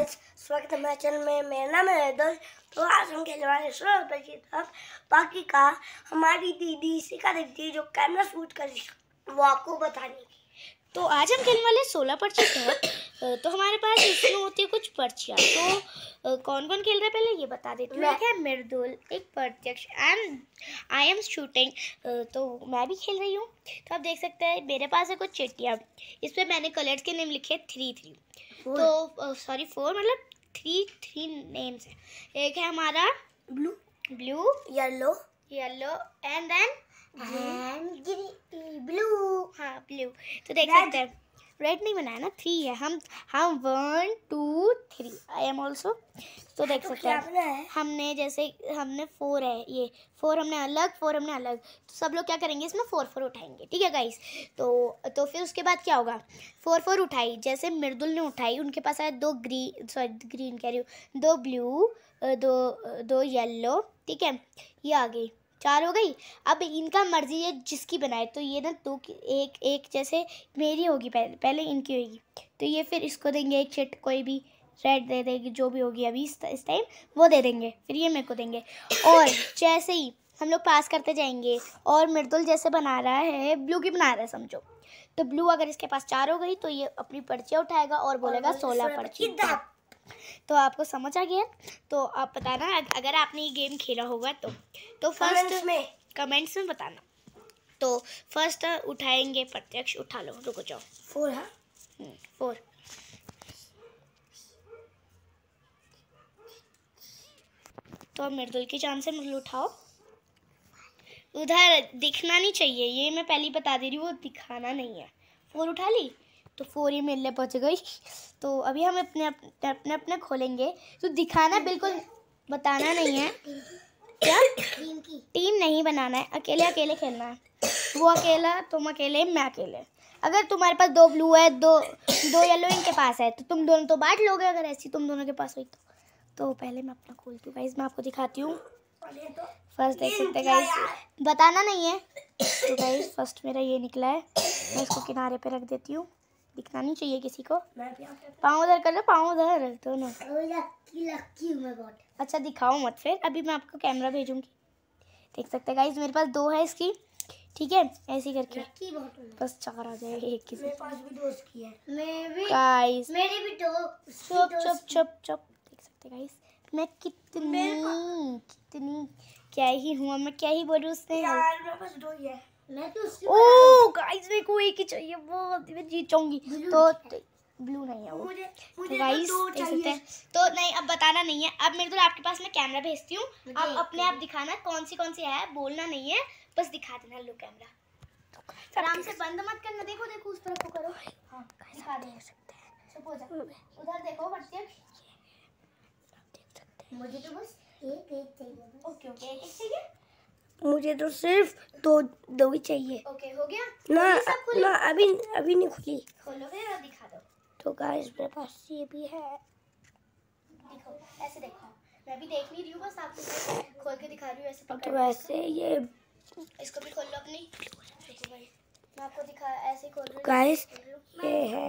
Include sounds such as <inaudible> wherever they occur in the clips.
Guys स्वागत है मेरे चैनल में मेरा नाम है दोस्त तो आज हम खेलने वाले सुरक्षित बाकी का हमारी दीदी सिखा देती है जो कैमरा शूट कर वो आपको बताने की तो आज हम खेलने वाले सोलह पर चिट तो हमारे पास इसमें होती है कुछ पर्चियाँ तो कौन कौन खेल रहा है पहले ये बता देती हूँ एक है मृदुल एक प्रत्यक्ष एंड आई एम शूटिंग तो मैं भी खेल रही हूँ तो आप देख सकते हैं मेरे पास है कुछ चिट्टियाँ इस पर मैंने कलर्स के नेम लिखे थ्री थ्री तो सॉरी फोर मतलब थ्री थ्री नेम्स हैं एक है हमारा blue blue yellow yellow and then blue हाँ ब्लू तो देख सकते हैं रेड नहीं बनाया ना थ्री है हम हम one two three I am also तो देख सकते हैं हमने जैसे हमने फोर है ये फोर हमने अलग फोर हमने अलग तो सब लोग क्या करेंगे इसमें फोर फोर उठाएंगे ठीक है गाइस तो तो फिर उसके बाद क्या होगा फोर फोर उठाई जैसे मृदुल ने उठाई उनके पास आया दो ग्रीन सॉरी ग्रीन कह रही हूँ दो ब्लू दो दो येल्लो ठीक है ये आ गई चार हो गई अब इनका मर्ज़ी है जिसकी बनाए तो ये ना दो की एक एक जैसे मेरी होगी पहले पहले इनकी होगी तो ये फिर इसको देंगे एक चिट कोई भी रेड दे देगी जो भी होगी अभी इस टाइम वो दे देंगे फिर ये मेरे को देंगे और जैसे ही हम लोग पास करते जाएंगे और मृदुल जैसे बना रहा है ब्लू की बना रहा है समझो तो ब्लू अगर इसके पास चार हो गई तो ये अपनी पर्चियाँ उठाएगा और बोलेगा सोलह पर्ची तो आपको समझ आ गया तो आप बताना अगर आपने ये गेम खेला होगा तो तो फर्स्ट में कमेंट्स में बताना तो फर्स्ट उठाएंगे प्रत्यक्ष उठा लो रुको जाओ फोर हाँ फोर हम्म, तो अब मृदुल की जान से मृदुल उठाओ उधर दिखना नहीं चाहिए ये मैं पहली बता दे रही हूँ वो दिखाना नहीं है फोर उठा ली तो फोर ही मेरे लिए पहुँच गई तो अभी हम अपने अपने अपने अपने खोलेंगे तो दिखाना बिल्कुल बताना नहीं है क्या टीम नहीं बनाना है अकेले अकेले खेलना है वो अकेला तुम अकेले मैं अकेले अगर तुम्हारे पास दो ब्लू है दो दो येलो इनके पास है तो तुम दोनों तो बांट लोगे अगर ऐसी तुम दोनों के पास हुई तो तो पहले मैं अपना खोलती हूँ गाइज मैं आपको दिखाती हूँ फर्स्ट देख सकते गाइज बताना नहीं है तो गाइज फर्स्ट मेरा ये निकला है मैं इसको किनारे पे रख देती हूँ दिखना नहीं चाहिए किसी को पाँव उधर कर लो पाँव उधर दोनों अच्छा दिखाओ मत फिर अभी मैं आपको कैमरा भेजूंगी देख सकते गाइज मेरे पास दो है इसकी ठीक है ऐसी करके बस चार आ जाए एक किसी मेरे पास भी दो उसकी है मैं भी गाइस मेरे भी दो चुप चुप चुप चुप देख सकते गाइस मैं कितनी कितनी क्या ही हुआ मैं क्या ही बोलूँ उसने यार मेरे पास दो ही है तो ओ गाइस मेरे को एक ही चाहिए बहुत मैं जीत जाऊंगी तो, ब्लू नहीं है वो मुझे, तो गाइस सकते तो, तो नहीं अब बताना नहीं है अब मेरे को आपके पास मैं कैमरा भेजती हूँ अब अपने आप दिखाना कौन सी कौन सी है बोलना नहीं है बस दिखा देना लो कैमरा तो आराम से बंद मत करना देखो देखो उस तरफ को करो हाँ दिखा दे सकते हैं चुप उधर देखो प्रत्यक्ष मुझे तो बस एक एक चाहिए ओके ओके एक चाहिए मुझे तो सिर्फ दो दो ही चाहिए ओके okay, हो गया ना ना अभी अभी नहीं खुली खोलोगे और दिखा दो तो गाइस मेरे पास ये भी है देखो ऐसे देखो मैं भी देख नहीं रही हूं बस आपको खोल के दिखा रही हूं ऐसे तो वैसे ये इसको भी खोल लो अपनी मैं आपको दिखा ऐसे खोल रही गाइस ये है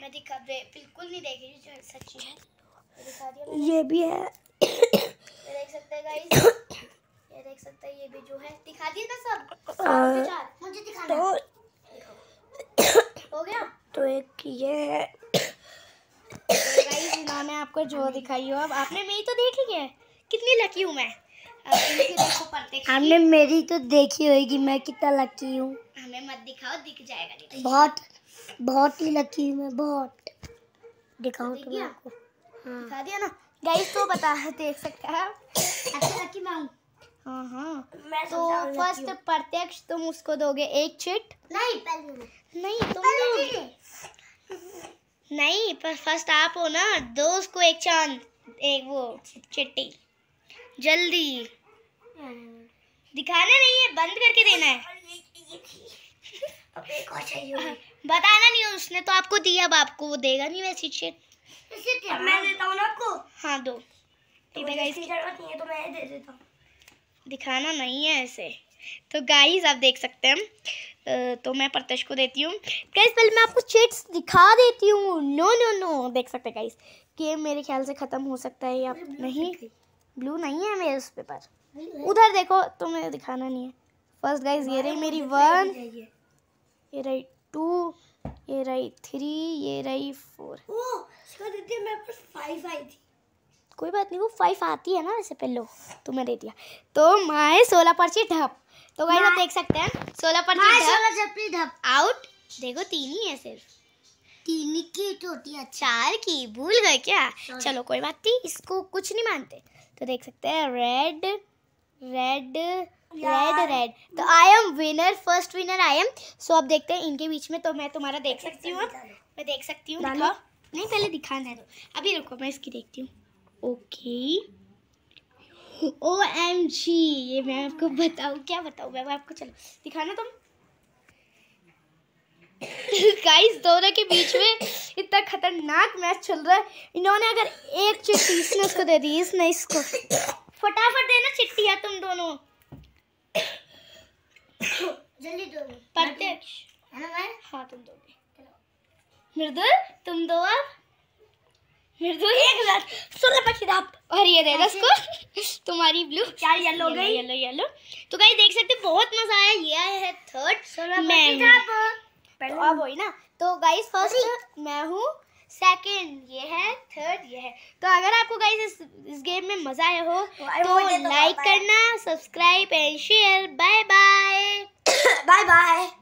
मैं दिखा दे बिल्कुल नहीं देख रही जो सच्ची है ये भी है <coughs> देख सकते हैं गाइस <coughs> देख सकते हैं ये भी जो है दिखा दिए ना सब मुझे दिखाना तो, हो गया तो एक ये है मैंने तो आपको जो दिखाई हो अब आपने मेरी तो देखी है कितनी लकी हूँ मैं हमने मेरी तो देखी होगी मैं कितना लकी हूँ हमें मत दिखाओ दिख जाएगा बहुत बहुत ही लकी हूँ मैं बहुत दिखाऊँ तो तुम्हें आपको हाँ। दिखा दिया ना गाइस तो बता देख सकते हैं आप ऐसे लकी मैं हूँ हाँ हाँ तो फर्स्ट प्रत्यक्ष तुम उसको दोगे एक चिट नहीं पहले नहीं तुम दोगे नहीं पर फर्स्ट आप हो ना दो उसको एक चांद एक वो चिट्टी जल्दी दिखाना नहीं है बंद करके देना है बताना नहीं उसने तो आपको दिया अब आपको वो देगा नहीं वैसी चिट मैं देता हूँ आपको हाँ दो तो जरूरत नहीं है तो मैं दे देता हूँ दिखाना नहीं है ऐसे तो गाइस आप देख सकते हैं तो मैं प्रत्यक्ष को देती हूँ गाइस पहले मैं आपको चेट्स दिखा देती हूँ नो नो नो देख सकते हैं गाइस गेम मेरे ख्याल से ख़त्म हो सकता है या नहीं ब्लू नहीं है मेरे उस पेपर उधर देखो तो मुझे दिखाना नहीं है फर्स्ट गाइस ये रही मेरी वन ये रही टू ये रही थ्री ये रही फोर ओ, मैं फाइव आई थी कोई बात नहीं वो फाइव आती है ना वैसे पहले तुम्हें दे दिया तो माए सोलह पर्ची ढप तो गाइस आप देख सकते हैं सोलह पर्ची ढप आउट देखो तीन ही है सिर्फ तीन की होती है अच्छा। चार की भूल गए क्या चलो कोई बात नहीं इसको कुछ नहीं मानते तो देख सकते हैं रेड रेड रेड रेड तो I am winner first winner I am so अब देखते हैं इनके बीच में तो मैं तुम्हारा देख सकती हूँ मैं देख सकती हूँ नहीं पहले दिखाना है तो। अभी रुको मैं इसकी देखती हूँ ओके ओ एम जी ये मैं आपको बताऊँ क्या बताऊँ मैं आपको चलो दिखाना तुम गाइस दोनों के बीच में इतना खतरनाक मैच चल रहा है इन्होंने अगर एक चिट्ठी इसने उसको दे दी इसने इसको फटाफट देना चिट्ठी है तुम दोनों जल्दी दो पढ़ते हाँ, हाँ तुम दो मृदुल तुम दो अब तो तुम्हारी ब्लू येलो गई येलो येलो तो कहीं देख सकते बहुत मजा आया ये आया है थर्ड तो ना तो गाइस फर्स्ट मैं हूँ सेकेंड ये है थर्ड ये है तो अगर आपको गाइस इस, इस गेम में मजा आया हो तो लाइक तो करना subscribe and share bye bye bye bye